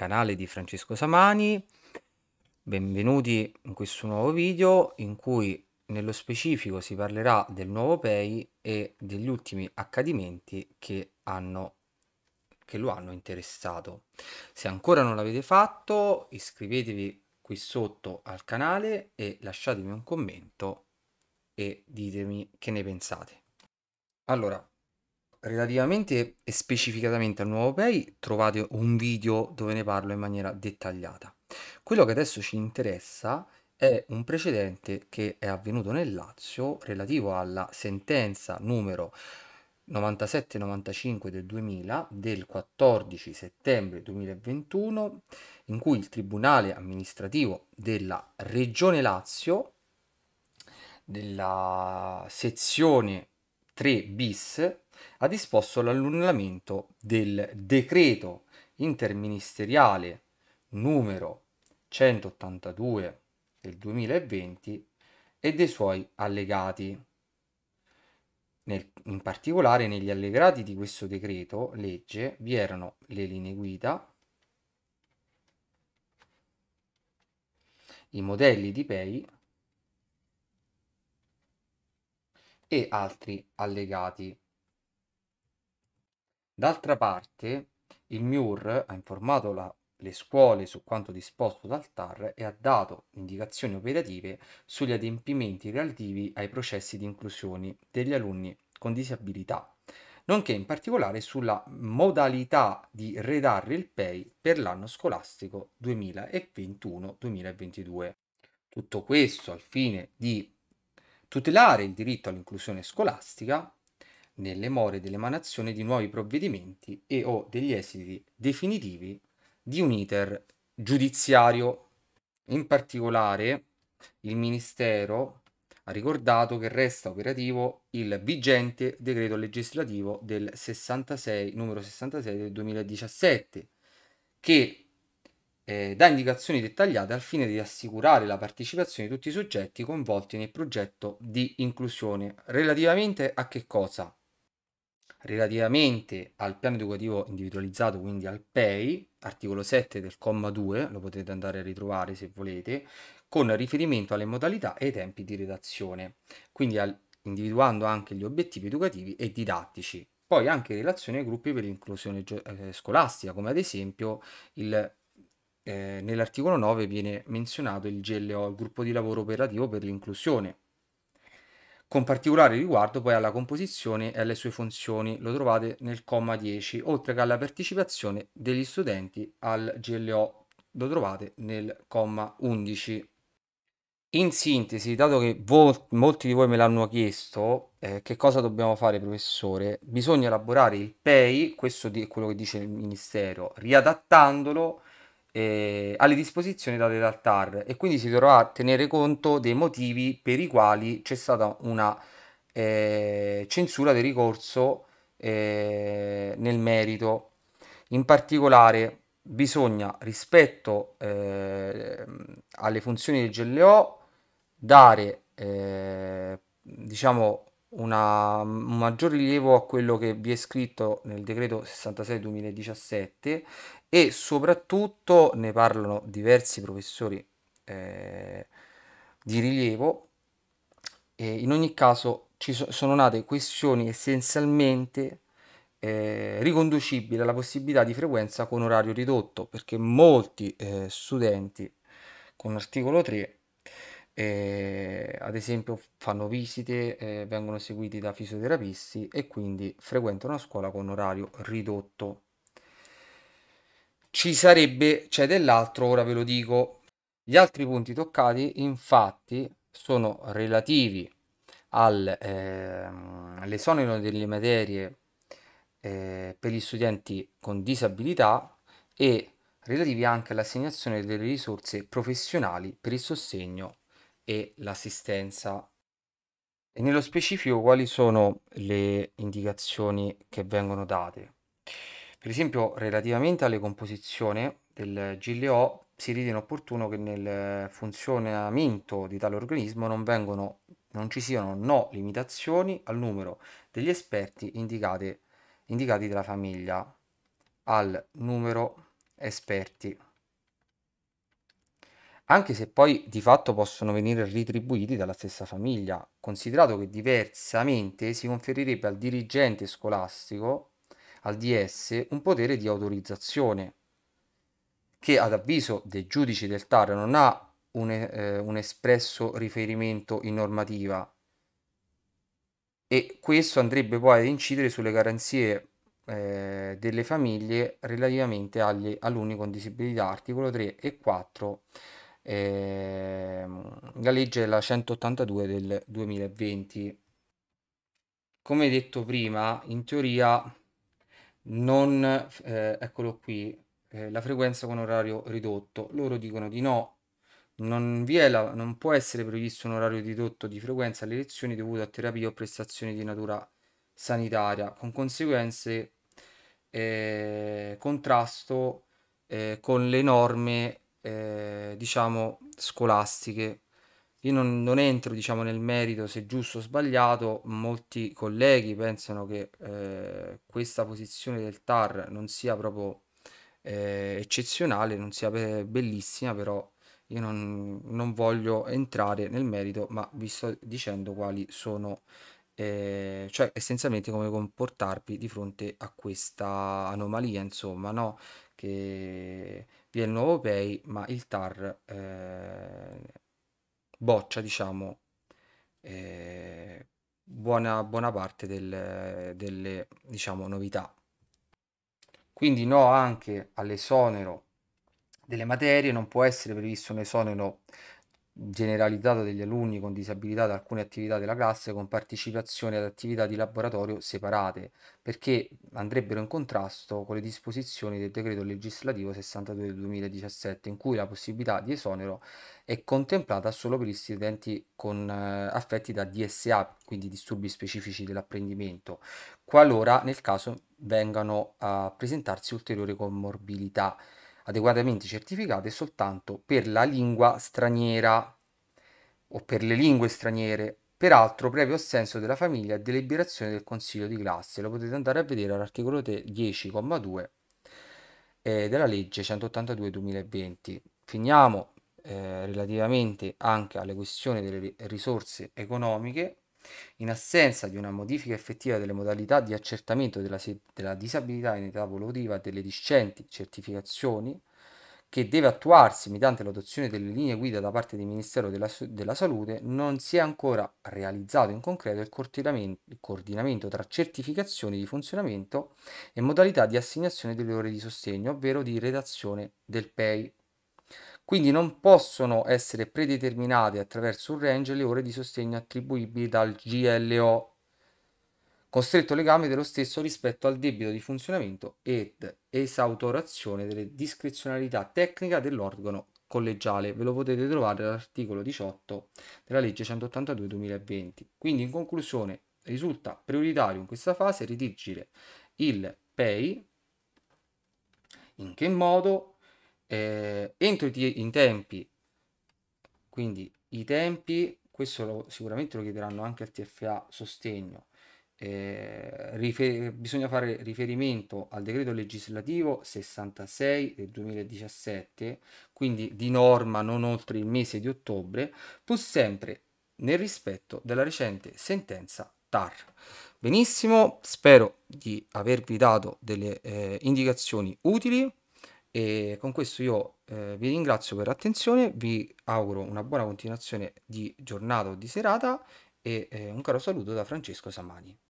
canale di Francesco Samani. Benvenuti in questo nuovo video in cui nello specifico si parlerà del nuovo PEI e degli ultimi accadimenti che, hanno, che lo hanno interessato. Se ancora non l'avete fatto, iscrivetevi qui sotto al canale e lasciatemi un commento e ditemi che ne pensate. Allora, relativamente e specificatamente al nuovo Pay trovate un video dove ne parlo in maniera dettagliata. Quello che adesso ci interessa è un precedente che è avvenuto nel Lazio relativo alla sentenza numero 97-95 del 2000 del 14 settembre 2021 in cui il Tribunale amministrativo della Regione Lazio della sezione 3 bis ha disposto l'annullamento del decreto interministeriale numero 182 del 2020 e dei suoi allegati. Nel, in particolare negli allegati di questo decreto legge vi erano le linee guida, i modelli di PEI e altri allegati. D'altra parte, il MIUR ha informato la, le scuole su quanto disposto dal TAR e ha dato indicazioni operative sugli adempimenti relativi ai processi di inclusione degli alunni con disabilità, nonché in particolare sulla modalità di redare il PEI per l'anno scolastico 2021-2022. Tutto questo al fine di tutelare il diritto all'inclusione scolastica nelle more dell'emanazione di nuovi provvedimenti e o degli esiti definitivi di un iter giudiziario. In particolare, il Ministero ha ricordato che resta operativo il vigente decreto legislativo del 66, numero 66 del 2017, che eh, dà indicazioni dettagliate al fine di assicurare la partecipazione di tutti i soggetti coinvolti nel progetto di inclusione. Relativamente a che cosa? Relativamente al piano educativo individualizzato, quindi al PEI, articolo 7 del comma 2, lo potete andare a ritrovare se volete, con riferimento alle modalità e ai tempi di redazione, quindi al, individuando anche gli obiettivi educativi e didattici poi anche in relazione ai gruppi per l'inclusione eh, scolastica, come ad esempio il eh, nell'articolo 9 viene menzionato il GLO, il gruppo di lavoro operativo per l'inclusione, con particolare riguardo poi alla composizione e alle sue funzioni, lo trovate nel comma 10, oltre che alla partecipazione degli studenti al GLO, lo trovate nel comma 11. In sintesi, dato che molti di voi me l'hanno chiesto, eh, che cosa dobbiamo fare, professore? Bisogna elaborare il PEI, questo è quello che dice il Ministero, riadattandolo eh, alle disposizioni date dal TAR e quindi si dovrà tenere conto dei motivi per i quali c'è stata una eh, censura del ricorso eh, nel merito. In particolare bisogna rispetto eh, alle funzioni del GLO dare eh, diciamo una, un maggior rilievo a quello che vi è scritto nel decreto 66-2017 e soprattutto ne parlano diversi professori eh, di rilievo e in ogni caso ci so, sono nate questioni essenzialmente eh, riconducibili alla possibilità di frequenza con orario ridotto perché molti eh, studenti con l'articolo 3 eh, ad esempio fanno visite, eh, vengono seguiti da fisioterapisti e quindi frequentano la scuola con orario ridotto. Ci sarebbe, c'è dell'altro, ora ve lo dico. Gli altri punti toccati infatti sono relativi ehm, all'esonero eh, delle materie eh, per gli studenti con disabilità e relativi anche all'assegnazione delle risorse professionali per il sostegno e l'assistenza. E nello specifico quali sono le indicazioni che vengono date? Per esempio, relativamente alle composizioni del GLO, si ritiene opportuno che nel funzionamento di tale organismo non, vengono, non ci siano no limitazioni al numero degli esperti indicati dalla famiglia, al numero esperti anche se poi di fatto possono venire ritribuiti dalla stessa famiglia, considerato che diversamente si conferirebbe al dirigente scolastico, al DS, un potere di autorizzazione, che ad avviso dei giudici del TAR non ha un, eh, un espresso riferimento in normativa e questo andrebbe poi ad incidere sulle garanzie eh, delle famiglie relativamente agli alunni con disabilità, articolo 3 e 4 eh, la legge la 182 del 2020. Come detto prima, in teoria non, eh, eccolo qui, eh, la frequenza con orario ridotto. Loro dicono di no, non, la, non può essere previsto un orario ridotto di frequenza alle lezioni dovute a terapie o prestazioni di natura sanitaria, con conseguenze eh, contrasto eh, con le norme eh, diciamo, scolastiche. Io non, non entro diciamo, nel merito se giusto o sbagliato, molti colleghi pensano che eh, questa posizione del TAR non sia proprio eh, eccezionale, non sia be- bellissima, però io non, non, voglio entrare nel merito, ma vi sto dicendo quali sono, eh, cioè essenzialmente come comportarvi di fronte a questa anomalia, insomma, no? che vi è il nuovo pay ma il TAR eh, boccia diciamo eh, buona, buona parte del, delle diciamo novità quindi no anche all'esonero delle materie non può essere previsto un esonero generalizzata degli alunni con disabilità da alcune attività della classe con partecipazione ad attività di laboratorio separate, perché andrebbero in contrasto con le disposizioni del decreto legislativo 62 del 2017, in cui la possibilità di esonero è contemplata solo per gli studenti con, eh, affetti da DSA, quindi disturbi specifici dell'apprendimento, qualora nel caso vengano a presentarsi ulteriori comorbidità adeguatamente certificate soltanto per la lingua straniera o per le lingue straniere, peraltro previo assenso della famiglia e deliberazione del consiglio di classe. Lo potete andare a vedere all'articolo 10,2 eh, della legge 182-2020. Finiamo eh, relativamente anche alle questioni delle risorse economiche in assenza di una modifica effettiva delle modalità di accertamento della, della disabilità in età evolutiva delle discenti certificazioni, che deve attuarsi mediante l'adozione delle linee guida da parte del Ministero della, della Salute, non si è ancora realizzato in concreto il il coordinamento, tra certificazioni di funzionamento e modalità di assegnazione delle ore di sostegno, ovvero di redazione del PEI quindi non possono essere predeterminate attraverso un range le ore di sostegno attribuibili dal GLO, con stretto legame dello stesso rispetto al debito di funzionamento ed esautorazione delle discrezionalità tecnica dell'organo collegiale. Ve lo potete trovare all'articolo 18 della legge 182-2020. Quindi in conclusione risulta prioritario in questa fase redigere il PEI in che modo eh, entro i, i, tempi quindi i tempi questo lo, sicuramente lo chiederanno anche al TFA sostegno eh, rifer- bisogna fare riferimento al decreto legislativo 66 del 2017 quindi di norma non oltre il mese di ottobre pur sempre nel rispetto della recente sentenza TAR benissimo spero di avervi dato delle eh, indicazioni utili e con questo io eh, vi ringrazio per l'attenzione, vi auguro una buona continuazione di giornata o di serata e eh, un caro saluto da Francesco Samani.